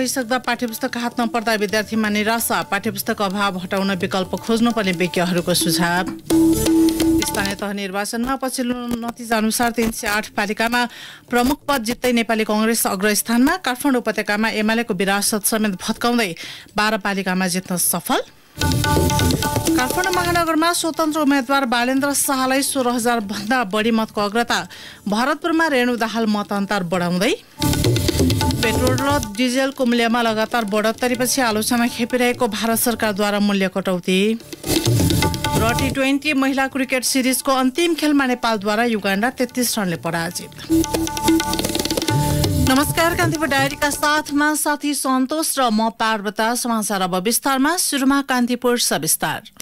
पाठ्य पाठ्यपुस्तक हात नपर्दा विद्यार्थीमा निराशा पाठ्यपुस्तक अभाव हटाउन विकल्प खोज्नुपर्ने विज्ञहरूको सुझाव स्थानीय तह निर्वाचनमा पछिल्लो नतिजा अनुसार तिन सय आठ पालिकामा प्रमुख पद जित्दै नेपाली कङ्ग्रेस अग्रस्थानमा काठमाडौँ उपत्यकामा एमालेको विरासत समेत भत्काउँदै बाह्र पालिकामा जित्न सफल काठमाडौँ महानगरमा स्वतन्त्र उम्मेद्वार बालेन्द्र शाहलाई सोह्र हजार भन्दा बढी मतको अग्रता भरतपुरमा रेणु दाहाल मतान्तर बढाउँदै पेट्रोल र डिजेलको मूल्यमा लगातार बढोत्तरीपछि आलोचना खेपिरहेको भारत सरकारद्वारा मूल्य कटौती र टी ट्वेन्टी महिला क्रिकेट सिरिजको अन्तिम खेलमा नेपालद्वारा युगाण्डा तेत्तिस रनले पराजित नमस्कार कान्तिपुर डायरीका साथमा साथी सन्तोष र म पार्वता समाचार अब विस्तारमा सुरुमा कान्तिपुर सविस्तार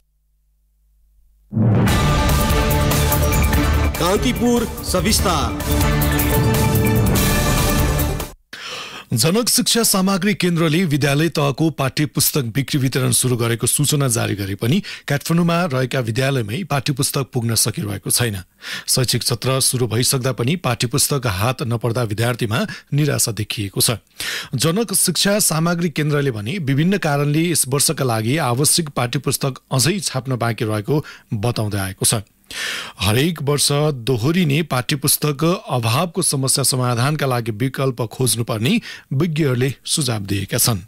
कान्तिपुर सविस्तार जनक शिक्षा सामग्री केन्द्रले विद्यालय तहको पाठ्य पुस्तक बिक्री वितरण सुरु गरेको सूचना जारी गरे पनि काठमाडौँमा रहेका विद्यालयमै पाठ्य पुस्तक पुग्न सकिरहेको छैन शैक्षिक सत्र सुरु भइसक्दा पनि पाठ्य पुस्तक हात नपर्दा विद्यार्थीमा निराशा देखिएको छ जनक शिक्षा सामग्री केन्द्रले भने विभिन्न कारणले यस वर्षका लागि आवश्यक पाठ्य पुस्तक अझै छाप्न बाँकी रहेको बताउँदै आएको छ हरेक वर्ष दोहोरिने पाठ्य पुस्तक अभावको समस्या समाधानका लागि विकल्प खोज्नुपर्ने विज्ञहरूले सुझाव दिएका छन्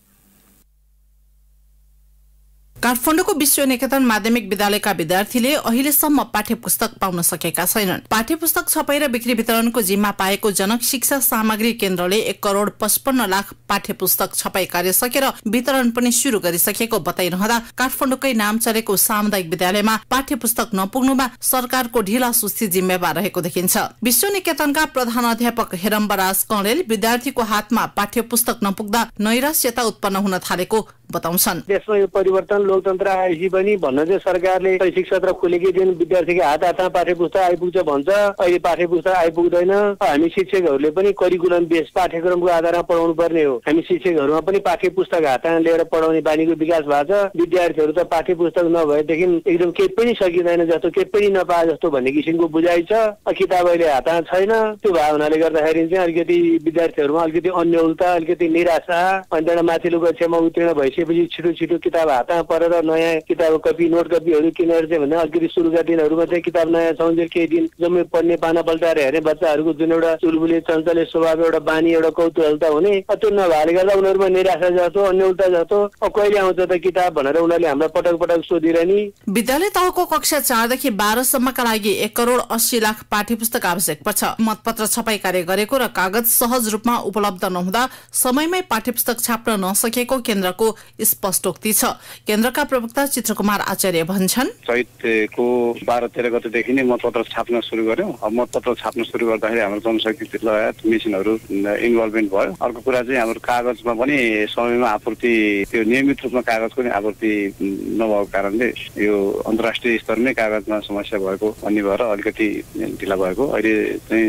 काठमाडौँको विश्व निकेतन माध्यमिक विद्यालयका विद्यार्थीले अहिलेसम्म पाठ्य पुस्तक पाउन सकेका छैनन् पाठ्य पुस्तक छपाई र बिक्री वितरणको जिम्मा पाएको जनक शिक्षा सामग्री केन्द्रले एक करोड़ पचपन्न लाख पाठ्य पुस्तक छपाई कार्य सकेर वितरण पनि शुरू गरिसकेको बताइरहँदा काठमाडौँकै नाम चलेको सामुदायिक विद्यालयमा पाठ्य पुस्तक नपुग्नुमा सरकारको ढिला सुस्ती जिम्मेवार रहेको देखिन्छ विश्व निकेतनका प्रधान अध्यापक हेरम्बराज कणेल विद्यार्थीको हातमा पाठ्य पुस्तक नपुग्दा नैराश्यता उत्पन्न हुन थालेको बताउँछन् लोकतन्त्र आएपछि पनि भन्न चाहिँ सरकारले शैक्षिक सत्र खोलेकै दिन विद्यार्थीको हात हातमा पाठ्य पुस्तक आइपुग्छ भन्छ अहिले पाठ्य पुस्तक आइपुग्दैन हामी शिक्षकहरूले पनि करिकुलम बेस पाठ्यक्रमको आधारमा पढाउनु पर्ने हो हामी शिक्षकहरूमा पनि पाठ्य पुस्तक हातमा लिएर पढाउने बानीको विकास भएको छ विद्यार्थीहरू त पाठ्य पुस्तक नभएदेखि एकदम केही पनि सकिँदैन जस्तो केही पनि नपाए जस्तो भन्ने किसिमको बुझाइ छ किताब अहिले हातमा छैन त्यो भएको हुनाले गर्दाखेरि चाहिँ अलिकति विद्यार्थीहरूमा अलिकति अन्यलता अलिकति निराशा अनि त्यहाँबाट माथिल्लो कक्षामा उत्तीर्ण भइसकेपछि छिटो छिटो किताब हातमा गरेर नयाँ किताब कपी नोट कपीहरू किनेर चाहिँ भन्दा अलिकति सुरुका दिनहरूमा चाहिँ किताब नयाँ छाउँदै केही दिन जम्मै पढ्ने पाना पल्टाएर हेर्ने बच्चाहरूको जुन एउटा चुलबुले चञ्चले स्वभाव एउटा बानी एउटा कौतुहलता हुने त्यो नभएर गर्दा उनीहरूमा निराशा जस्तो अन्यलता जस्तो कहिले आउँछ त किताब भनेर उनीहरूले हामीलाई पटक पटक सोधिरहने विद्यालय तहको कक्षा चारदेखि बाह्रसम्मका लागि एक करोड अस्सी लाख पाठ्य पुस्तक आवश्यक पर्छ मतपत्र छपाई कार्य गरेको र कागज सहज रूपमा उपलब्ध नहुँदा समयमै पाठ्य पुस्तक छाप्न नसकेको केन्द्रको स्पष्टोक्ति छ केन्द्र संघका प्रवक्ता कुमार आचार्य भन्छन् चैतको बाह्र तेह्र गतेदेखि नै मतपत्र छाप्न सुरु गर्यौँ अब मतपत्र छाप्न सुरु गर्दाखेरि हाम्रो जनशक्ति लगायत मेसिनहरू इन्भल्भमेन्ट भयो अर्को कुरा चाहिँ हाम्रो कागजमा पनि समयमा आपूर्ति त्यो नियमित रूपमा कागजको नै आपूर्ति नभएको कारणले यो अन्तर्राष्ट्रिय स्तरमै कागजमा समस्या भएको भन्ने भएर अलिकति ढिला भएको अहिले चाहिँ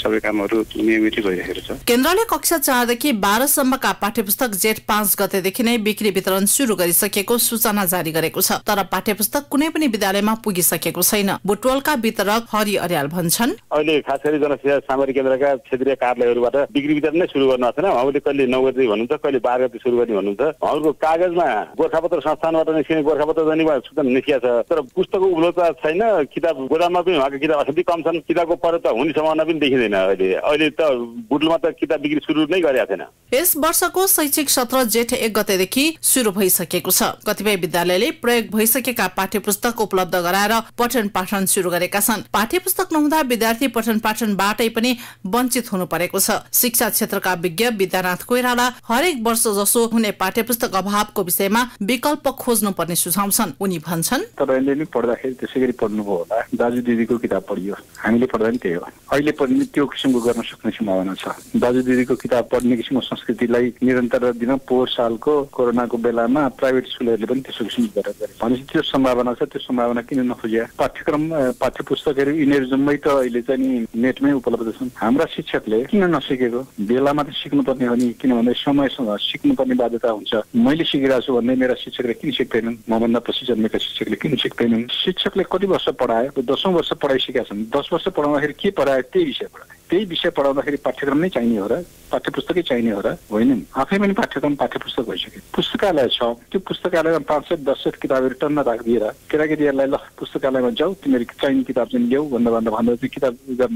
सबै कामहरू नियमित भइरहेको छ केन्द्रले कक्षा चारदेखि बाह्रसम्मका पाठ्य पुस्तक जेठ पाँच गतेदेखि नै बिक्री वितरण सुरु गरिसकेको सूचना जारी गरेको छ तर पाठ्यपुस्तक कुनै पनि विद्यालयमा पुगिसकेको छैन बुटवलका वितरक हरि अर्याल भन्छन् अहिले खास गरी जनसेवा सामग्री केन्द्रका क्षेत्रीय कार्यालयहरूबाट बिक्री वितरण नै सुरु गर्नु छैन उहाँले कहिले नौ गते भन्नुहुन्छ कहिले बाह्र गते सुरु गर्ने भन्नुहुन्छ उहाँहरूको कागजमा गोर्खापत्र संस्थानबाट निस्किने गोर्खापत्र जाने सूचना निस्किया छ तर पुस्तकको उपलब्धता छैन किताब गोदाममा पनि उहाँको किताब असाध्यै कम छन् किताबको पर्यटक हुने सम्भावना पनि देखिँदैन हुँदैन अहिले अहिले त बुटलमा त किताब बिक्री सुरु नै गरेका थिएन यस वर्षको शैक्षिक सत्र जेठ एक गतेदेखि सुरु भइसकेको छ कतिपय विद्यालयले प्रयोग भइसकेका पाठ्य पुस्तक उपलब्ध गराएर पठन पाठन सुरु गरेका छन् पाठ्य पुस्तक नहुँदा विद्यार्थी पठन पाठनबाटै पनि वञ्चित हुनु परेको छ शिक्षा क्षेत्रका विज्ञ विद्यानाथ कोइराला हरेक वर्ष जसो हुने पाठ्य पुस्तक अभावको विषयमा विकल्प खोज्नु पर्ने सुझाउँछन् उनी भन्छन् तपाईँले नि पढ्दाखेरि त्यसै गरी पढ्नुभयो होला दाजु दिदीको किताब पढियो हामीले पढ्दा नि त्यही हो अहिले पनि त्यो किसिमको गर्न सक्ने सम्भावना छ दाजु दिदीको किताब पढ्ने किसिमको संस्कृतिलाई निरन्तर दिन पोहोर सालको कोरोनाको बेलामा प्राइभेट स्कुलहरूले पनि त्यसो किसिमको गरेर गरे भनेपछि त्यो सम्भावना छ त्यो सम्भावना किन नखोजिया पाठ्यक्रम पाठ्य पुस्तकहरू यिनीहरू जम्मै त अहिले चाहिँ नि नेटमै उपलब्ध छन् हाम्रा शिक्षकले किन नसिकेको बेलामा त सिक्नुपर्ने हो नि किनभने समयसँग सिक्नुपर्ने बाध्यता हुन्छ मैले सिकिरहेको छु भन्ने मेरा शिक्षकले किन सिक्दैनन् मभन्दा पछि जन्मेका शिक्षकले किन सिक्दैनन् शिक्षकले कति वर्ष पढायो दसौँ वर्ष पढाइसकेका छन् दस वर्ष पढाउँदाखेरि के पढायो त्यही विषयबाट त्यही विषय पढाउँदाखेरि पाठ्यक्रम नै चाहिने हो र पाठ्य पुस्तकै चाहिने हो र होइन नि आफै पनि पाठ्यक्रम पाठ्य पुस्तक भइसक्यो पुस्तकालय छ त्यो पुस्तकालयमा पाँच सय दस सय किताबहरू टन्न राखिदिएर केटाकेटीहरूलाई ल पुस्तकालयमा जाऊ तिमीहरू चाहिने किताब चाहिँ ल्याऊ भन्दा भन्दा भन्दा चाहिँ किताब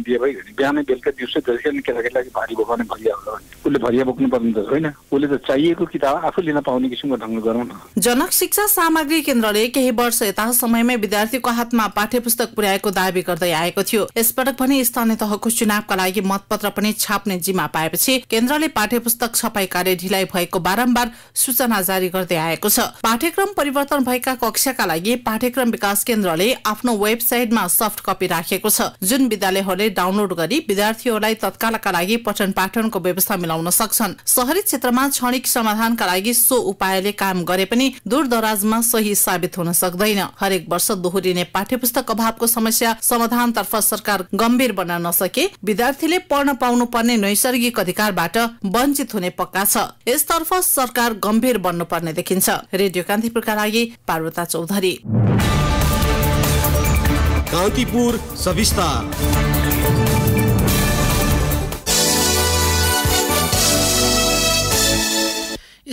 दिए भयो भने बिहानै बेलुका दिउँसो जहिले केटाकेटीलाई भारी बोकाउने भरिया होला भने उसले भरिया बोक्नु पर्ने त होइन उसले त चाहिएको किताब आफू लिन पाउने किसिमको ढङ्ग गरौँ न जनक शिक्षा सामग्री केन्द्रले केही वर्ष यता समयमै विद्यार्थीको हातमा पाठ्य पुस्तक पुर्याएको दावी गर्दै आएको थियो यसपटक भने स्थानीय तहको चुनावका लागि मतपत्र पनि छाप्ने जिम्मा पाएपछि केन्द्रले पाठ्य पुस्तक छपाई कार्य ढिलाइ भएको बारम्बार सूचना जारी गर्दै आएको छ पाठ्यक्रम परिवर्तन भएका कक्षाका लागि पाठ्यक्रम विकास केन्द्रले आफ्नो वेबसाइटमा सफ्ट कपी राखेको छ जुन विद्यालयहरूले डाउनलोड गरी विद्यार्थीहरूलाई तत्कालका लागि पठन पाठनको व्यवस्था मिलाउन सक्छन् शहरी क्षेत्रमा क्षणिक समाधानका लागि सो उपायले काम गरे पनि दूरदराजमा सही साबित हुन सक्दैन हरेक वर्ष दोहोरिने पाठ्य पुस्तक अभावको समस्या समाधानतर्फ सरकार गम्भीर बन्न नसके विद्यार्थीले पढ्न पाउनु पर्ने नैसर्गिक अधिकार अधिकारबाट वञ्चित हुने पक्का छ यसतर्फ सरकार गम्भीर बन्नुपर्ने देखिन्छ रेडियो कान्तिपुरका लागि पार्वता चौधरी कान्तिपुर सविस्तार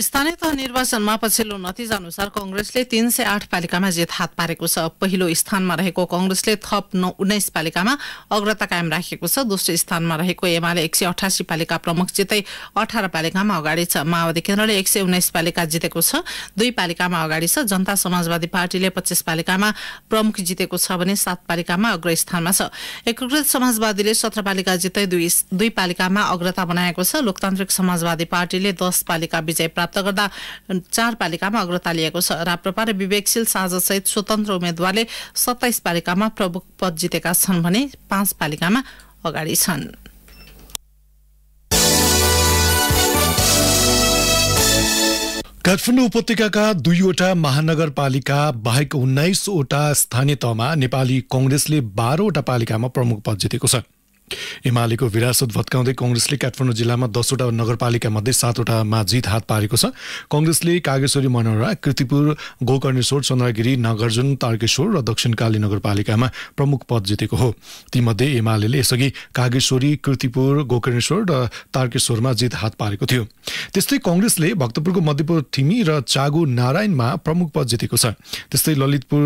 स्थानीय तह निर्वाचनमा पछिल्लो नतिजा अनुसार कंग्रेसले तीन सय आठ पालिकामा जित हात पारेको छ पहिलो स्थानमा रहेको कंग्रेसले थप नौ उन्नाइस पालिकामा अग्रता कायम राखेको छ दोस्रो स्थानमा रहेको एमाले एक सय अठासी पालिका प्रमुख जितै अठार पालिकामा अगाडि छ माओवादी केन्द्रले एक सय उन्नाइस पालिका जितेको छ दुई पालिकामा अगाडि छ जनता समाजवादी पार्टीले पच्चिस पालिकामा प्रमुख जितेको छ भने सात पालिकामा अग्र स्थानमा छ एकीकृत समाजवादीले सत्र पालिका जितै दुई दुई पालिकामा अग्रता बनाएको छ लोकतान्त्रिक समाजवादी पार्टीले दस पालिका विजय प्राप्त प्राप्त गर्दा चार पालिकामा अग्रता लिएको छ राप्रपा र विवेकशील साझासहित स्वतन्त्र उम्मेद्वारले सत्ताइस पालिकामा प्रमुख पद जितेका छन् भने पाँच पालिकामा अगाडि छन् काठमाडौँ उपत्यकाका दुईवटा महानगरपालिका बाहेक उन्नाइसवटा स्थानीय तहमा नेपाली कङ्ग्रेसले बाह्रवटा पालिकामा प्रमुख पद जितेको छ एमालेको विरासत भत्काउँदै कङ्ग्रेसले काठमाडौँ जिल्लामा दसवटा नगरपालिका मध्ये सातवटामा जित हात पारेको छ कङ्ग्रेसले कागेश्वरी मनोहरा कृतिपुर गोकर्णेश्वर चन्द्रगिरी नागार्जुन तारकेश्वर र दक्षिण काली नगरपालिकामा प्रमुख पद जितेको हो तीमध्ये एमाले यसअघि कागेश्वरी कृतिपुर गोकर्णेश्वर र तारकेश्वरमा जित हात पारेको थियो त्यस्तै कङ्ग्रेसले भक्तपुरको मध्यपुर थिमी र चागु नारायणमा प्रमुख पद जितेको छ त्यस्तै ललितपुर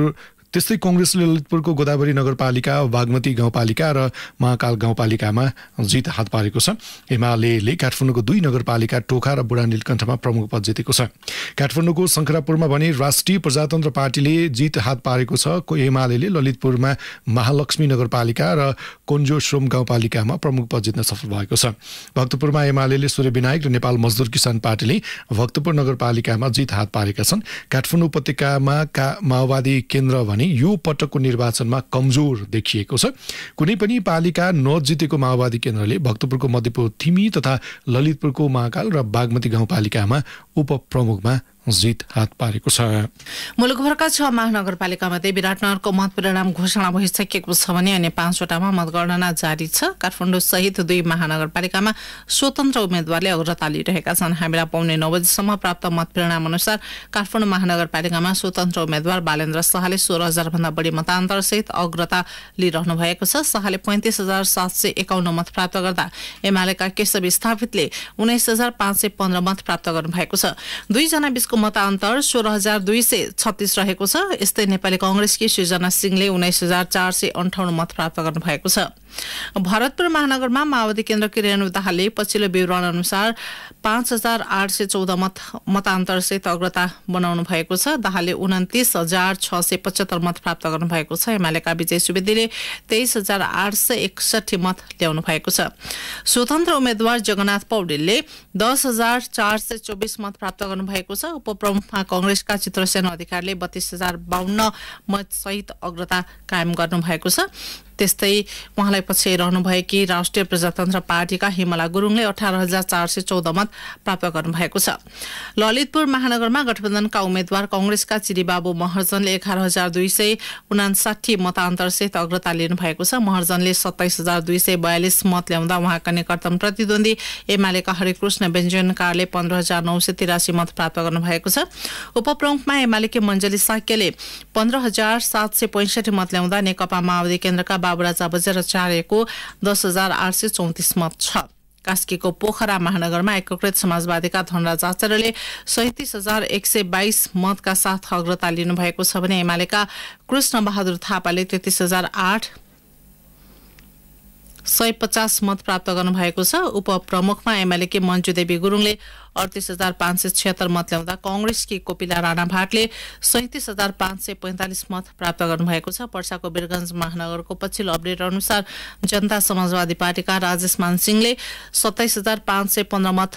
त्यस्तै कङ्ग्रेसले ललितपुरको गोदावरी नगरपालिका बागमती गाउँपालिका र महाकाल गाउँपालिकामा जित हात पारेको छ एमाले काठमाडौँको दुई नगरपालिका टोखा र बुढा नीलकण्ठमा प्रमुख पद जितेको छ काठमाडौँको शङ्करापुरमा भने राष्ट्रिय प्रजातन्त्र पार्टीले जित हात पारेको छ एमाले ललितपुरमा महालक्ष्मी नगरपालिका र कोन्जोश्रोम गाउँपालिकामा प्रमुख पद जित्न सफल भएको छ भक्तपुरमा एमाले सूर्य विनायक र नेपाल मजदुर किसान पार्टीले भक्तपुर नगरपालिकामा जित हात पारेका छन् काठमाडौँ उपत्यकामा का माओवादी केन्द्र भने भने यो पटकको निर्वाचनमा कमजोर देखिएको छ कुनै पनि पालिका नजितेको माओवादी केन्द्रले भक्तपुरको मध्यपुर थिमी तथा ललितपुरको महाकाल र बागमती गाउँपालिकामा उपप्रमुखमा जित हात पारेको छ मुलुकभरका छ महानगरपालिकामा विराटनगरको मतपरिणाम घोषणा भइसकेको छ भने अन्य पाँचवटामा मतगणना जारी छ काठमाडौँ सहित दुई महानगरपालिकामा स्वतन्त्र उम्मेद्वारले अग्रता लिइरहेका छन् हामीलाई पाउने नौ बजीसम्म प्राप्त मतपरिणाम अनुसार काठमाडौँ महानगरपालिकामा स्वतन्त्र उम्मेद्वार बालेन्द्र शाहले सोह्र हजारभन्दा बढी मतान्तरसहित अग्रता लिइरहनु भएको छ शाहले पैँतिस हजार सात सय एकाउन्न मत प्राप्त गर्दा एमालेका केशव स्थापितले उन्नाइस हजार पाँच सय पन्ध्र मत प्राप्त गर्नुभएको छ दुईजना कंग्रेसको मतान्तर सोह्र हजार दुई सय छत्तिस रहेको छ यस्तै नेपाली कंग्रेसकी सृजना सिंहले उन्नाइस हजार चार सय अन्ठाउन्न मत प्राप्त गर्नुभएको छ भरतपुर महानगरमा माओवादी केन्द्रकी रेणु दाहालले पछिल्लो विवरण अनुसार पाँच हजार आठ सय चौध मत मतान्तरसहित अग्रता बनाउनु भएको छ दाहालले उन्तिस हजार छ सय पचहत्तर मत प्राप्त गर्नुभएको छ एमालेका विजय सुवेदीले तेइस हजार आठ सय एकसठी मत ल्याउनु भएको छ स्वतन्त्र उम्मेद्वार जगन्नाथ पौडेलले दस हजार चार सय चौबिस मत प्राप्त गर्नुभएको छ उपप्रमुखमा कङ्ग्रेसका चित्रसेन अधिकारीले बत्तीस हजार बाहन्न मत सहित अग्रता कायम गर्नुभएको छ त्यस्तै उहाँलाई पछि रहनुभएकी राष्ट्रिय प्रजातन्त्र पार्टीका हिमला गुरुङले अठार हजार चार सय चौध मत प्राप्त गर्नुभएको छ ललितपुर महानगरमा गठबन्धनका उम्मेद्वार कंग्रेसका चिरीबाबु महर्जनले एघार हजार दुई सय उनासाठी मतान्तरसहित अग्रता लिनुभएको छ महर्जनले सत्ताइस हजार दुई सय बयालिस मत ल्याउँदा उहाँका निकटतम प्रतिद्वन्दी एमालेका हरिकृष्ण कारले पन्ध्र हजार नौ सय तिरासी मत प्राप्त गर्नुभएको छ उपप्रमुखमा एमालेकी मञ्जली साक्यले पन्ध्र हजार सात सय पैँसठी मत ल्याउँदा नेकपा माओवादी केन्द्रका बाबुराजा बजेर चारेको दस हजार आठ सय चौतिस मत छ कास्कीको पोखरा महानगरमा एकीकृत समाजवादीका धनराज आचार्यले सैतिस हजार एक सय बाइस मतका साथ अग्रता लिनुभएको छ भने एमालेका कृष्ण बहादुर थापाले तेत्तिस हजार आठ सय पचास मत प्राप्त गर्नुभएको छ उपप्रमुखमा एमाले के देवी गुरुङले अडतिस हजार पाँच सय छिहत्तर मत ल्याउँदा कङ्ग्रेसकी कोपिला राणा भाटले सैतिस हजार पाँच सय पैँतालिस मत प्राप्त गर्नुभएको छ पर्साको वीरगञ्ज महानगरको पछिल्लो अपडेट अनुसार जनता समाजवादी पार्टीका राजेश मान सिंहले सत्ताइस हजार पाँच सय पन्ध्र मत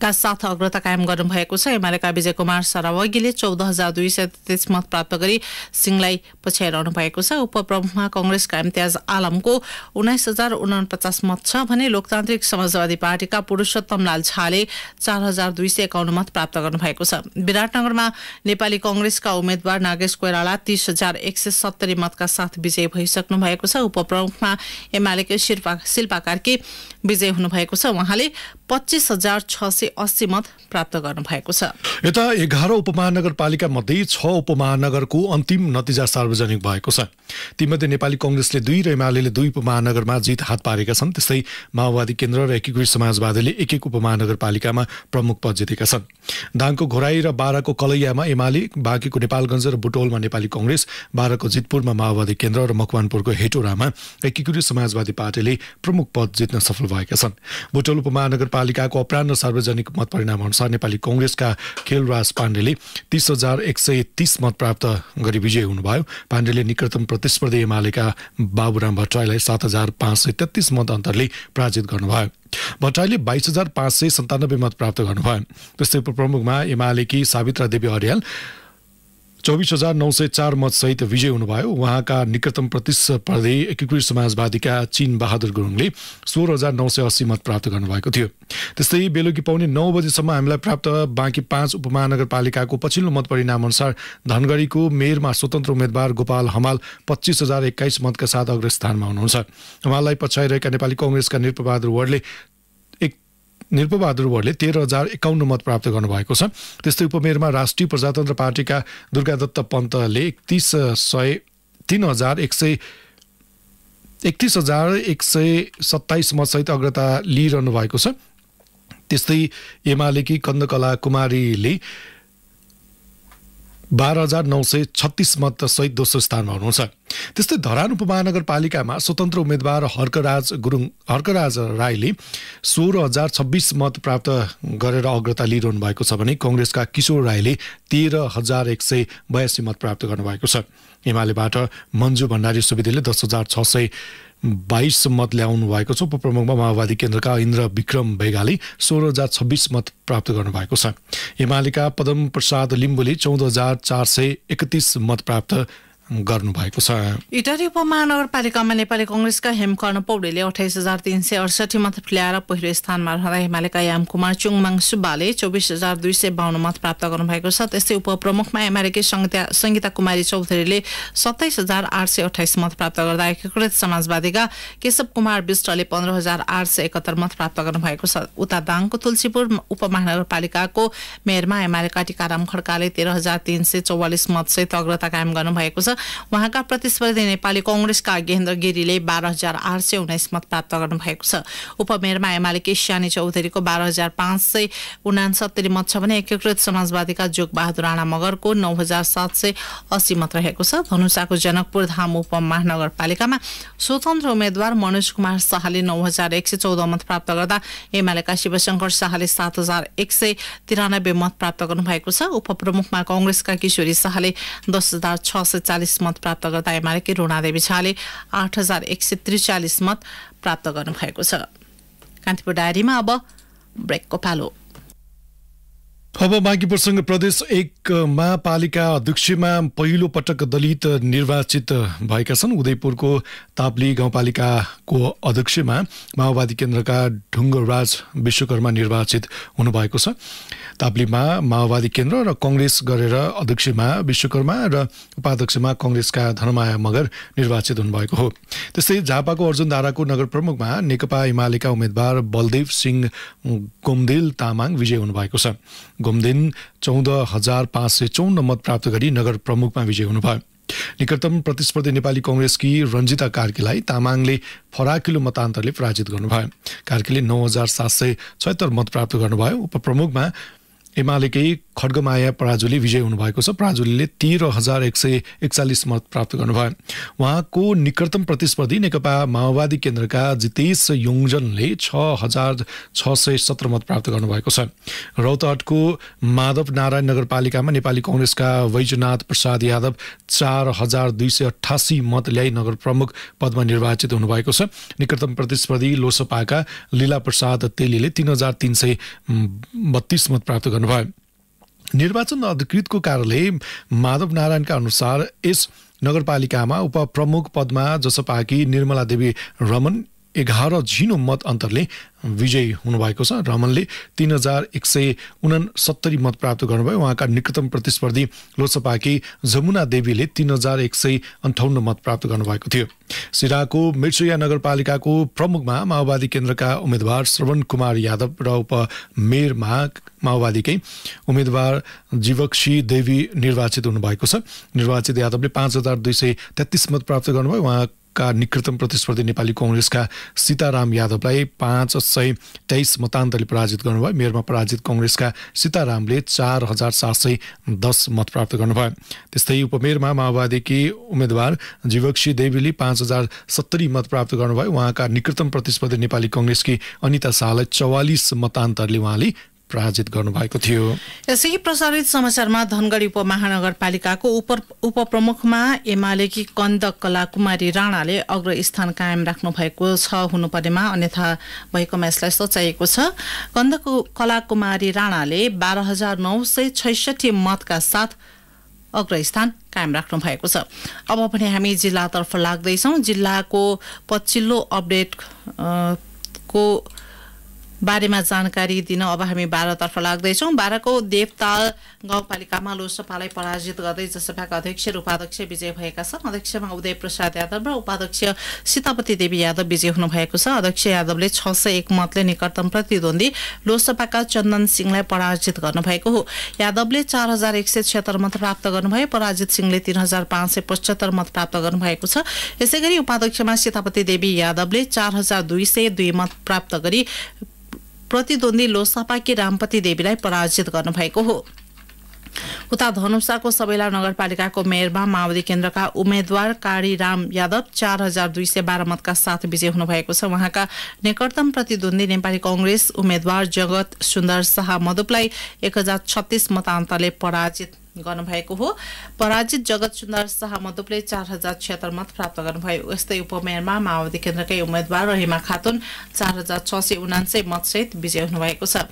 का साथ अग्रता कायम गर्नुभएको छ एमालेका विजय कुमार सरावगीले चौध हजार दुई सय तेत्तिस मत प्राप्त गरी सिंहलाई पछ्याइरहनु भएको छ उपप्रमुखमा कङ्ग्रेसका इम्तियाज आलमको उन्नाइस हजार उनापचास मत छ भने लोकतान्त्रिक समाजवादी पार्टीका पुरुषोत्तम लाल झाले चार हजार दुई सय एकाउन्न मत प्राप्त गर्नुभएको छ विराटनगरमा नेपाली कङ्ग्रेसका उम्मेद्वार नागेश कोइराला तीस हजार एक सय सत्तरी मतका साथ विजयी भइसक्नु भएको छ उपप्रमुखमा एमालेकै शिल्पा शिल्पा कार्की विजयी हुनुभएको छ उहाँले पच्चिस हजार छ सय अस्सी मत प्राप्त भएको छ यता एघार उपमहानगरपालिका मध्ये छ उपमहानगरको अन्तिम नतिजा सार्वजनिक भएको छ तीमध्ये नेपाली कङ्ग्रेसले दुई र एमाले दुई उपमहानगरमा जित हात पारेका छन् त्यस्तै माओवादी केन्द्र र एकीकृत समाजवादीले एक एक उपमहानगरपालिकामा प्रमुख पद जितेका छन् दाङको घोराई र बाह्रको कलैयामा एमाले बाँकीको नेपालगञ्ज र बुटोलमा नेपाली कङ्ग्रेस बाह्रको जितपुरमा माओवादी केन्द्र र मकवानपुरको हेटोरामा एकीकृत समाजवादी पार्टीले प्रमुख पद जित्न सफल भएका छन् बुटोल उपमहानगरपालिकाको अपरान्न सार्वजनिक सार्वजनिक परिणाम अनुसार नेपाली कङ्ग्रेसका खेलराज पाण्डेले तिस हजार एक सय तिस मत प्राप्त गरी विजयी हुनुभयो पाण्डेले निकटतम प्रतिस्पर्धी एमालेका बाबुराम भट्टराईलाई सात हजार पाँच सय तेत्तिस मत अन्तरले पराजित गर्नुभयो भट्टराईले बाइस हजार पाँच सय सन्तानब्बे मत प्राप्त गर्नुभयो त्यस्तै प्रमुखमा एमालेकी सावित्रा देवी अर्याल चौबिस हजार नौ सय चार मतसहित विजय हुनुभयो उहाँका निकटतम प्रतिस्पर्धी एकीकृत समाजवादीका चीन बहादुर गुरुङले सोह्र हजार नौ सय अस्सी मत प्राप्त गर्नुभएको थियो त्यस्तै बेलुकी पाउने नौ बजीसम्म हामीलाई प्राप्त बाँकी पाँच उपमहानगरपालिकाको पछिल्लो मत अनुसार धनगढीको मेयरमा स्वतन्त्र उम्मेद्वार गोपाल हमाल पच्चिस हजार एक्काइस मतका साथ अग्रस्थानमा हुनुहुन्छ हमाललाई पछ्याइरहेका नेपाली कङ्ग्रेसका निरपबहादुर वडले निरपबहादुर वरले तेह्र हजार एकाउन्न मत प्राप्त गर्नुभएको छ त्यस्तै उपमेयरमा राष्ट्रिय प्रजातन्त्र पार्टीका दुर्गादत्त पन्तले एकतिस सय तिन हजार एक सय एकतिस हजार एक सय सत्ताइस मतसहित अग्रता लिइरहनु भएको छ त्यस्तै एमालेकी कन्दकला कुमारीले बाह्र हजार नौ सय छत्तिस मतसहित दोस्रो स्थानमा हुनुहुन्छ त्यस्तै धरान उपमहानगरपालिकामा स्वतन्त्र उम्मेद्वार हर्कराज गुरुङ हर्कराज राईले सोह्र हजार छब्बिस मत प्राप्त गरेर अग्रता लिइरहनु भएको छ भने कङ्ग्रेसका किशोर राईले तेह्र हजार एक सय बयासी मत प्राप्त गर्नुभएको छ एमालेबाट मन्जु भण्डारी सुविधेले दस हजार छ सय बाइस मत ल्याउनु भएको छ उपप्रमुखमा माओवादी केन्द्रका इन्द्र विक्रम बेगाले सोह्र हजार छब्बिस मत प्राप्त गर्नुभएको छ एमालेका पदम प्रसाद लिम्बूले चौध हजार चार सय एकतिस मत प्राप्त गर्नुभएको छ इटरी उपमहानगरपालिकामा नेपाली कङ्ग्रेसका हेमकर्ण पौडेले अठाइस हजार तिन सय अडसठी मत ल्याएर पहिलो स्थानमा रहँदा हिमालयका याम कुमार चुङमाङ सुब्बाले चौबिस हजार दुई सय बाहन्न मत प्राप्त गर्नुभएको छ त्यस्तै उपप्रमुखमा एमालेकी सङ्गीता सङ्गीता कुमारी चौधरीले सत्ताइस हजार आठ सय अठाइस मत प्राप्त गर्दा एकीकृत समाजवादीका केशव कुमार विष्टले पन्ध्र हजार आठ सय एकहत्तर मत प्राप्त गर्नुभएको छ उता दाङको तुलसीपुर उपमहानगरपालिकाको मेयरमा एमालेका टिकाराम खड्काले तेह्र हजार तिन सय चौवालिस मतसहित अग्रता कायम गर्नुभएको छ उहाँका प्रतिस्पर्धी नेपाली कङ्ग्रेसका गेन्द्र गिरीले बाह्र हजार आठ सय उन्नाइस मत प्राप्त गर्नुभएको छ उपमेयरमा एमालेकी स्यानी चौधरीको बाह्र हजार पाँच सय उनासत्तरी मत छ भने एकीकृत समाजवादीका जोगबहादुर राणा मगरको नौ हजार सात सय अस्सी मत रहेको छ धनुषाको जनकपुर धाम उपमहानगरपालिकामा स्वतन्त्र उम्मेद्वार मनोज कुमार शाहले नौ हजार एक सय चौध मत प्राप्त गर्दा एमालेका शिवशङ्कर शाहले सात हजार एक सय तिरानब्बे मत प्राप्त गर्नुभएको छ उपप्रमुखमा कङ्ग्रेसका किशोरी शाहले दस हजार छ सय चालिस मत प्राप्त गर्दा एमालेकी देवी झाले आठ हजार एक सय त्रिचालिस मत प्राप्त गर्नुभएको छ कान्तिपुर डायरीमा अब ब्रेकको पालो अब बाँकी प्रसङ्ग प्रदेश एकमा पालिका अध्यक्षमा पहिलो पटक दलित निर्वाचित भएका छन् उदयपुरको ताप्ली गाउँपालिकाको अध्यक्षमा माओवादी केन्द्रका ढुङ्गराज विश्वकर्मा निर्वाचित हुनुभएको छ ताप्लीमा माओवादी केन्द्र र कङ्ग्रेस गरेर अध्यक्षमा विश्वकर्मा र उपाध्यक्षमा कङ्ग्रेसका धनमाया मगर निर्वाचित हुनुभएको हो त्यस्तै झापाको अर्जुन धाराको नगर प्रमुखमा नेकपा एमालेका उम्मेद्वार बलदेव सिंह गोमदेल तामाङ विजय हुनुभएको छ गोमदेन चौध हजार पाँच सय चौन्न मत प्राप्त गरी नगर प्रमुखमा विजय हुनुभयो निकटतम प्रतिस्पर्धी नेपाली कङ्ग्रेसकी रञ्जिता कार्कीलाई तामाङले फराकिलो मतान्तरले पराजित गर्नुभयो कार्कीले नौ हजार सात सय छयत्तर मत प्राप्त गर्नुभयो उपप्रमुखमा एमालेकै खड्गमाया पराजुली विजय हुनुभएको छ पराजुलीले तेह्र हजार एक सय एकचालिस मत प्राप्त गर्नुभयो उहाँको निकटतम प्रतिस्पर्धी नेकपा माओवादी केन्द्रका जितेश योङजनले छ हजार छ सय सत्र मत प्राप्त गर्नुभएको छ रौतहटको माधव नारायण नगरपालिकामा नेपाली कङ्ग्रेसका वैजनाथ प्रसाद यादव चार हजार दुई सय अठासी मत ल्याई नगर प्रमुख पदमा निर्वाचित हुनुभएको छ निकटतम प्रतिस्पर्धी लोसपाका लीला प्रसाद तेलीले तिन हजार तिन सय बत्तीस मत प्राप्त गर्नु गर्नुभयो निर्वाचन अधिकृतको कार्यालय माधव नारायणका अनुसार यस नगरपालिकामा उपप्रमुख पदमा जसपाकी निर्मला देवी रमन एघार झिनो मत अन्तरले विजयी हुनुभएको छ रमनले तिन हजार एक सय उनसत्तरी मत प्राप्त गर्नुभयो उहाँका निकटतम प्रतिस्पर्धी लोसपाकी जमुना देवीले तिन हजार एक सय अन्ठाउन्न मत प्राप्त गर्नुभएको थियो सिराको मिर्सुया नगरपालिकाको प्रमुखमा माओवादी केन्द्रका उम्मेद्वार श्रवण कुमार यादव र उपमेयरमा माओवादीकै उम्मेद्वार जीवक्षी देवी निर्वाचित हुनुभएको छ निर्वाचित यादवले पाँच हजार दुई सय तेत्तिस मत प्राप्त गर्नुभयो उहाँ का निकृतम प्रतिस्पर्धी नेपाली कङ्ग्रेसका सीताराम यादवलाई पाँच सय तेइस मतान्तरले पराजित गर्नुभयो मेयरमा पराजित कङ्ग्रेसका सीतारामले चार हजार सात सय दस मत प्राप्त गर्नुभयो त्यस्तै उपमेयरमा माओवादीकी उम्मेद्वार जीवक्षी देवीले पाँच हजार सत्तरी मत प्राप्त गर्नुभयो उहाँका निकृतम प्रतिस्पर्धी नेपाली कङ्ग्रेसकी अनिता शाहलाई चौवालिस मतान्तरले उहाँले पराजित गर्नुभएको थियो यसै प्रसारित समाचारमा धनगढी उपमहानगरपालिकाको उप उपप्रमुखमा एमालेकी कन्द कला कुमारी राणाले अग्र स्थान कायम राख्नु भएको छ हुनुपर्नेमा अन्यथा भएकोमा यसलाई सचाइएको छ कन्द कला कुमारी राणाले बाह्र हजार नौ सय छैसठी मतका साथ अग्र स्थान कायम राख्नु भएको छ अब भने हामी जिल्लातर्फ लाग्दैछौँ जिल्लाको पछिल्लो अपडेट को बारेमा जानकारी दिन अब हामी बाह्रतर्फ लाग्दैछौँ बाह्रको देवताल गाउँपालिकामा लोसपालाई पराजित गर्दै जसपाका अध्यक्ष र उपाध्यक्ष विजय भएका छन् अध्यक्षमा उदय प्रसाद यादव र उपाध्यक्ष सीतापति देवी यादव विजय हुनुभएको छ अध्यक्ष यादवले छ सय एक मतले निकटतम प्रतिद्वन्दी लोसपाका चन्दन सिंहलाई पराजित गर्नुभएको हो यादवले चार हजार एक सय छिहत्तर मत प्राप्त गर्नुभयो पराजित सिंहले तीन हजार पाँच सय पचहत्तर मत प्राप्त गर्नुभएको छ यसै गरी उपाध्यक्षमा सीतापति देवी यादवले चार हजार दुई सय दुई मत प्राप्त गरी प्रतिद्वन्दी लोसापाकी रामपति देवीलाई पराजित गर्नुभएको हो उता धनुषाको सबैला नगरपालिकाको मेयरमा माओवादी केन्द्रका उम्मेद्वार कारीराम यादव चार हजार दुई सय बाह्र मतका साथ विजय हुनुभएको छ उहाँका निकटतम प्रतिद्वन्दी नेपाली कंग्रेस उम्मेद्वार जगत सुन्दर शाह मधुपलाई एक हजार छत्तीस मतान्तरले पराजित गर्नुभएको हो पराजित जगत सुन्दर शाह मधुपले चार हजार छिहत्तर मत प्राप्त गर्नुभयो यस्तै उपमेयरमा माओवादी केन्द्रकै उम्मेद्वार रहिमा खातुन चार हजार छ सय उनान्सय मतसहित विजय हुनुभएको छ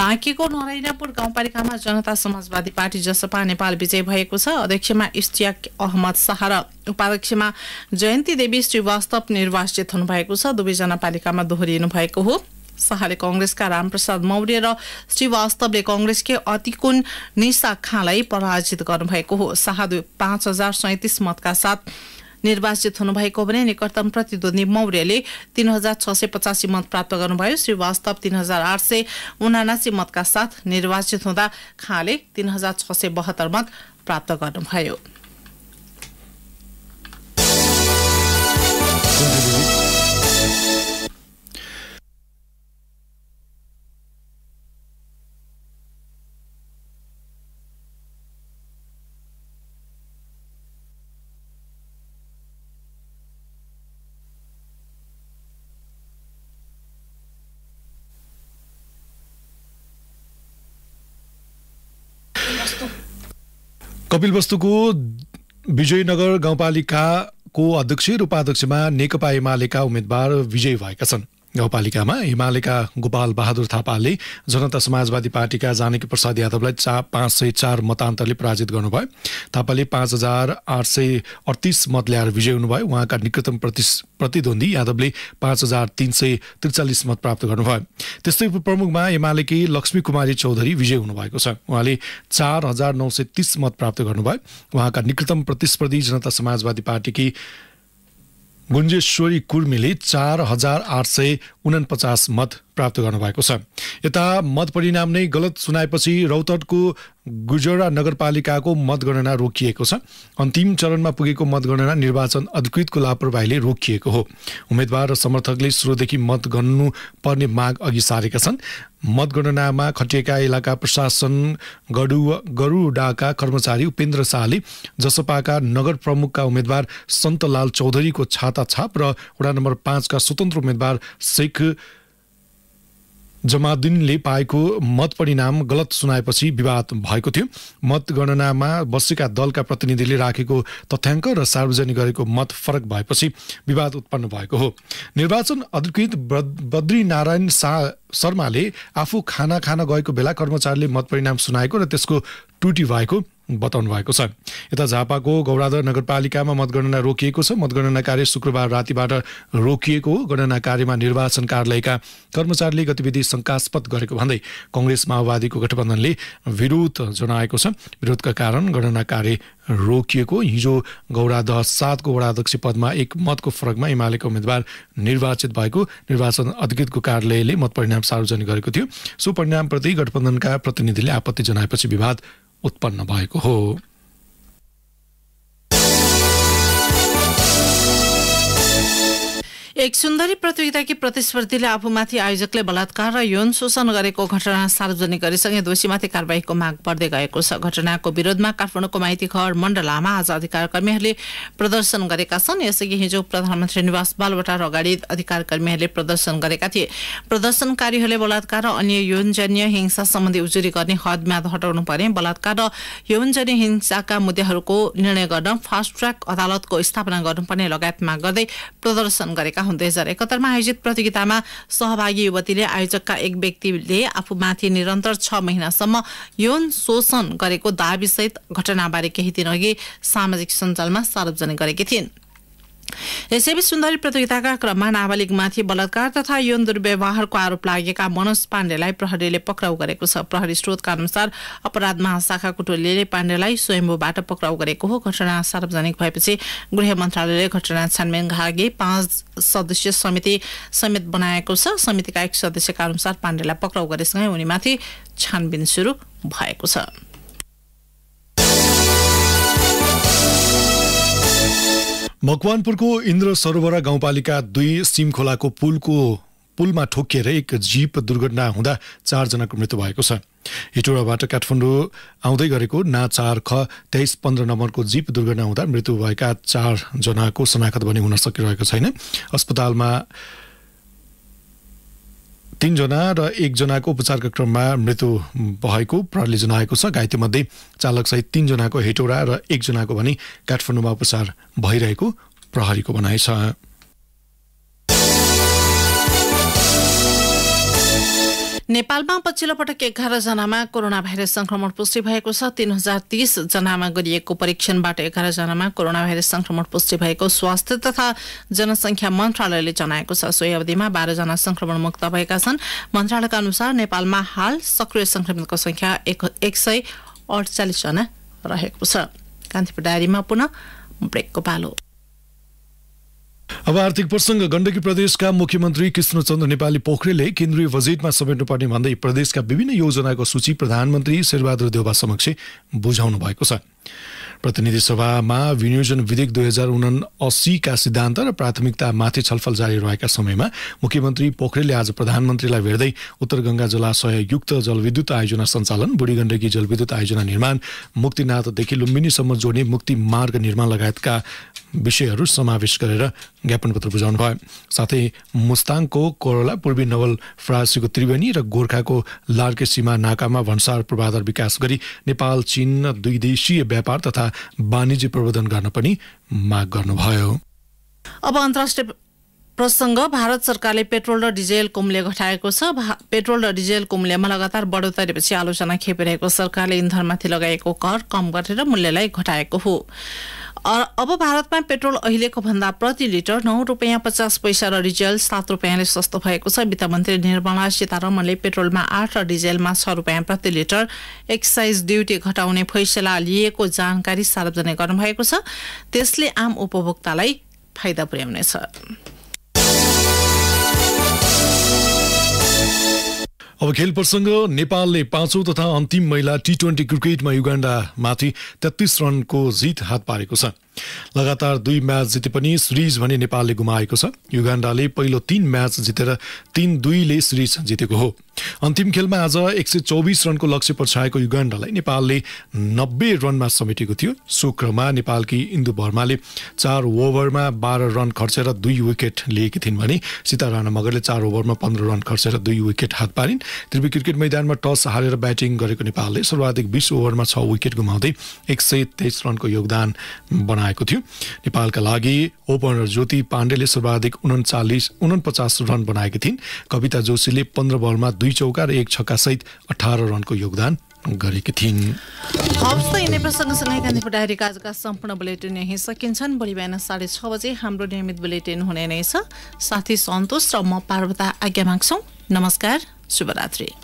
बाँकीको नरैनापुर गाउँपालिकामा जनता समाजवादी पार्टी जसपा नेपाल विजय भएको छ अध्यक्षमा इस्टियाक अहमद शाह र उपाध्यक्षमा जयन्ती देवी श्रीवास्तव निर्वाचित हुनुभएको छ दुवै पालिकामा दोहोरिनु भएको हो शाहले कंग्रेसका रामप्रसाद मौर्य र श्रीवास्तवले कङ्ग्रेसकै अतिकुन निशा खाँलाई पराजित गर्नुभएको हो शाह पाँच हजार सैतिस मतका साथ निर्वाचित हुनुभएको भने निकटतम प्रतिद्वन्दी मौर्यले तीन हजार छ सय पचासी मत प्राप्त गर्नुभयो श्रीवास्तव तीन हजार आठ सय उनासी मतका साथ निर्वाचित हुँदा खाँले तीन हजार छ सय बहत्तर मत प्राप्त गर्नुभयो कपिल वस्तुको विजयनगर गाउँपालिकाको अध्यक्ष र उपाध्यक्षमा नेकपा एमालेका उम्मेद्वार विजयी भएका छन् गाउँपालिकामा हिमालयका गोपाल बहादुर थापाले जनता समाजवादी पार्टीका जानकी प्रसाद यादवलाई चा पाँच सय चार मतान्तरले पराजित गर्नुभयो थापाले पाँच हजार आठ सय अडतिस मत ल्याएर विजय हुनुभयो उहाँका निकटतम प्रति प्रतिद्वन्दी यादवले पाँच हजार तिन सय त्रिचालिस मत प्राप्त गर्नुभयो त्यस्तै प्रमुखमा एमालेकी लक्ष्मी कुमारी चौधरी विजय हुनुभएको छ उहाँले चार हजार नौ सय तिस मत प्राप्त गर्नुभयो उहाँका निकटतम प्रतिस्पर्धी जनता समाजवादी पार्टीकी गुन्जेश्वरी कुर्मीले चार हजार आठ सय उनपचास मत प्राप्त गर्नुभएको छ यता मतपरिणाम नै गलत सुनाएपछि रौतहटको गुजरा नगरपालिकाको मतगणना रोकिएको छ अन्तिम चरणमा पुगेको मतगणना निर्वाचन अधिकृतको लापरवाहीले रोकिएको हो उम्मेद्वार र समर्थकले सुरुदेखि मत गन्नु पर्ने माग अघि सारेका छन् मतगणनामा खटिएका इलाका प्रशासन गडु गरुडाका कर्मचारी उपेन्द्र शाहले जसपाका नगर प्रमुखका उम्मेद्वार सन्तलाल चौधरीको छाता छाप र वडा नम्बर पाँचका स्वतन्त्र उम्मेद्वार शेख जमादिनले पाएको मत परिणाम गलत सुनाएपछि विवाद भएको थियो मतगणनामा बसेका दलका प्रतिनिधिले राखेको तथ्याङ्क र सार्वजनिक गरेको मत फरक भएपछि विवाद उत्पन्न भएको हो निर्वाचन अधिकृत बद्री नारायण शाह शर्माले आफू खाना खान गएको बेला कर्मचारीले मतपरिणाम सुनाएको र त्यसको टुटी भएको बताउनु भएको छ यता झापाको गौराधर नगरपालिकामा मतगणना रोकिएको छ मतगणना कार्य शुक्रबार रातिबाट रोकिएको हो गणना कार्यमा निर्वाचन कार्यालयका कर्मचारीले गतिविधि शङ्कास्पद गरेको भन्दै कङ्ग्रेस माओवादीको गठबन्धनले विरोध जनाएको छ विरोधका कारण गणना कार्य रोकिएको हिजो गौरादह सातको वडाध्यक्ष पदमा एक मतको फरकमा एमालेको उम्मेद्वार निर्वाचित भएको निर्वाचन अधिकृतको कार्यालयले मतपरिणाम परिणाम सार्वजनिक गरेको थियो सो परिणामप्रति गठबन्धनका प्रतिनिधिले आपत्ति जनाएपछि विवाद उत्पन्न भएको हो एक सुन्दरी प्रतियोगिताकी प्रतिस्पर्धीले आफूमाथि आयोजकले बलात्कार र यौन शोषण गरेको घटना सार्वजनिक गरिसँगै दोषीमाथि कार्यवाहीको माग बढ्दै गएको छ घटनाको विरोधमा काठमाडौँको माइती घर मण्डलामा आज अधिकार कर्मीहरूले प्रदर्शन गरेका छन् यसअघि हिजो प्रधानमन्त्री निवास बालवटार अगाडि अधिकार कर्मीहरूले प्रदर्शन गरेका थिए प्रदर्शनकारीहरूले बलात्कार र अन्य यौनजन्य हिंसा सम्बन्धी उजुरी गर्ने हदम्याद हटाउनु पर्ने बलात्कार र यौनजन्य हिंसाका मुद्दाहरूको निर्णय गर्न फास्ट ट्र्याक अदालतको स्थापना गर्नुपर्ने लगायत माग गर्दै प्रदर्शन गरेका रहेका हुँदैछ दुई हजार एकहत्तरमा आयोजित प्रतियोगितामा सहभागी युवतीले आयोजकका एक व्यक्तिले आफूमाथि निरन्तर छ महिनासम्म यौन शोषण गरेको दावीसहित घटनाबारे केही दिनअघि सामाजिक सञ्जालमा सार्वजनिक गरेकी थिइन् यसैबीच सुन्दरी प्रतियोगिताका क्रममा नाबालिगमाथि बलात्कार तथा यौन दुर्व्यवहारको आरोप लागेका मनोज पाण्डेलाई प्रहरीले पक्राउ गरेको छ प्रहरी स्रोतका अनुसार अपराध महाशाखाको टोलीले पाण्डेलाई स्वयम्भूबाट पक्राउ गरेको हो घटना सार्वजनिक भएपछि गृह मन्त्रालयले घटना छानबिन घागे पाँच सदस्यीय समिति समेत बनाएको छ समितिका एक सदस्यका अनुसार पाण्डेलाई पक्राउ गरेसँगै उनीमाथि छानबिन सुरु भएको छ मकवानपुरको इन्द्र सरोवरा गाउँपालिका दुई सिमखोलाको पुलको पुलमा ठोकिएर एक जीप दुर्घटना हुँदा चारजनाको मृत्यु भएको छ हिटोडाबाट काठमाडौँ आउँदै गरेको ना चार ख तेइस पन्ध्र नम्बरको जीप दुर्घटना हुँदा मृत्यु भएका चारजनाको शनाखत भने हुन सकिरहेको छैन अस्पतालमा तीनजना र एकजनाको उपचारका क्रममा मृत्यु भएको प्रहरले जनाएको छ घाइतेमध्ये चालकसहित तीनजनाको हेटौडा र एकजनाको भने काठमाडौँमा उपचार भइरहेको प्रहरीको भनाइ छ नेपालमा पछिल्लो पटक जनामा कोरोना भाइरस संक्रमण पुष्टि भएको छ तीन हजार तीस जनामा गरिएको परीक्षणबाट एघार जनामा कोरोना भाइरस संक्रमण पुष्टि भएको स्वास्थ्य तथा जनसंख्या मन्त्रालयले जनाएको छ सोही अवधिमा बाह्रजना संक्रमण मुक्त भएका छन् मन्त्रालयका अनुसार नेपालमा हाल सक्रिय संक्रमितको संख्या एक सय अडचालिसजना रहेको छ कान्तिपुर डायरीमा पुनः ब्रेकको अब आर्थिक प्रसङ्ग गण्डकी प्रदेशका मुख्यमन्त्री कृष्णचन्द्र नेपाली पोखरेलले केन्द्रीय बजेटमा समेट्नुपर्ने भन्दै प्रदेशका विभिन्न योजनाको सूची प्रधानमन्त्री शेरबहादुर देउबा समक्ष बुझाउनु भएको छ प्रतिनिधि सभामा विनियोजन विधेयक दुई हजार उना अस्सीका सिद्धान्त र प्राथमिकतामाथि छलफल जारी रहेका समयमा मुख्यमन्त्री पोखरेलले आज प्रधानमन्त्रीलाई भेट्दै उत्तर गङ्गा युक्त जलविद्युत आयोजना सञ्चालन बुढी गण्डकी जलविद्युत आयोजना निर्माण मुक्तिनाथदेखि लुम्बिनीसम्म जोड्ने मुक्ति मार्ग निर्माण लगायतका विषयहरू समावेश गरेर ज्ञापन पत्र बुझाउनु भयो साथै मुस्ताङको कोरोला पूर्वी नवल फ्रासीको त्रिवेणी र गोर्खाको लार्के सीमा नाकामा भन्सार पूर्वाधार विकास गरी नेपाल चीन द्विदेशीय व्यापार तथा वाणिज्य प्रवर्धन गर्न पनि माग गर्नुभयो अब अन्तर्राष्ट्रिय प्रसङ्ग भारत सरकारले पेट्रोल र डिजेलको मूल्य घटाएको छ पेट्रोल र डिजेलको मूल्यमा लगातार बढोत्तरीपछि आलोचना खेपिरहेको सरकारले इन्धनमाथि लगाएको कर कम गरेर मूल्यलाई घटाएको हो अब भारतमा पेट्रोल अहिलेको भन्दा प्रति लिटर नौ रुपियाँ पचास पैसा र डिजेल सात रुपियाँले सस्तो भएको छ वित्त मन्त्री निर्मला सीतारमणले पेट्रोलमा आठ र डिजेलमा छ रुपियाँ प्रति लिटर एक्साइज ड्युटी घटाउने फैसला लिएको जानकारी सार्वजनिक गर्नुभएको छ त्यसले आम उपभोक्तालाई फाइदा पुर्याउनेछ अब खेल प्रसङ्ग नेपालले पाँचौँ तथा अन्तिम महिला टी ट्वेन्टी क्रिकेटमा युगाण्डामाथि तेत्तिस रनको जित हात पारेको छ लगातार दुई म्याच जिते पनि सिरिज भने नेपालले गुमाएको छ युगाण्डाले पहिलो तीन म्याच जितेर तीन दुईले सिरिज जितेको हो अन्तिम खेलमा आज एक सय चौबिस रनको लक्ष्य पछ्याएको युगाण्डालाई नेपालले नब्बे रनमा समेटेको थियो शुक्रमा नेपालकी इन्दु वर्माले चार ओभरमा बाह्र रन खर्चेर दुई विकेट लिएकी थिइन् भने सीता राणा मगरले चार ओभरमा पन्ध्र रन खर्चेर दुई विकेट हात पारिन् त्रिवी क्रिकेट मैदानमा टस हारेर ब्याटिङ गरेको नेपालले सर्वाधिक बिस ओभरमा छ विकेट गुमाउँदै एक सय तेइस रनको योगदान बनाए बनाएको थियो नेपालका लागि ओपनर ज्योति पाण्डेले सर्वाधिक उनचालिस उनपचास रन बनाएकी थिइन् कविता जोशीले पन्ध्र बलमा दुई चौका र एक छक्कासहित अठार रनको योगदान गरेकी थिइन् हवस् त यिनै प्रसङ्गसँगै कान्तिपुर डायरीका आजका सम्पूर्ण बुलेटिन यही सकिन्छन् भोलि बिहान साढे छ बजे हाम्रो नियमित बुलेटिन हुने नै छ साथी सन्तोष र म पार्वता आज्ञा माग्छौँ नमस्कार शुभरात्री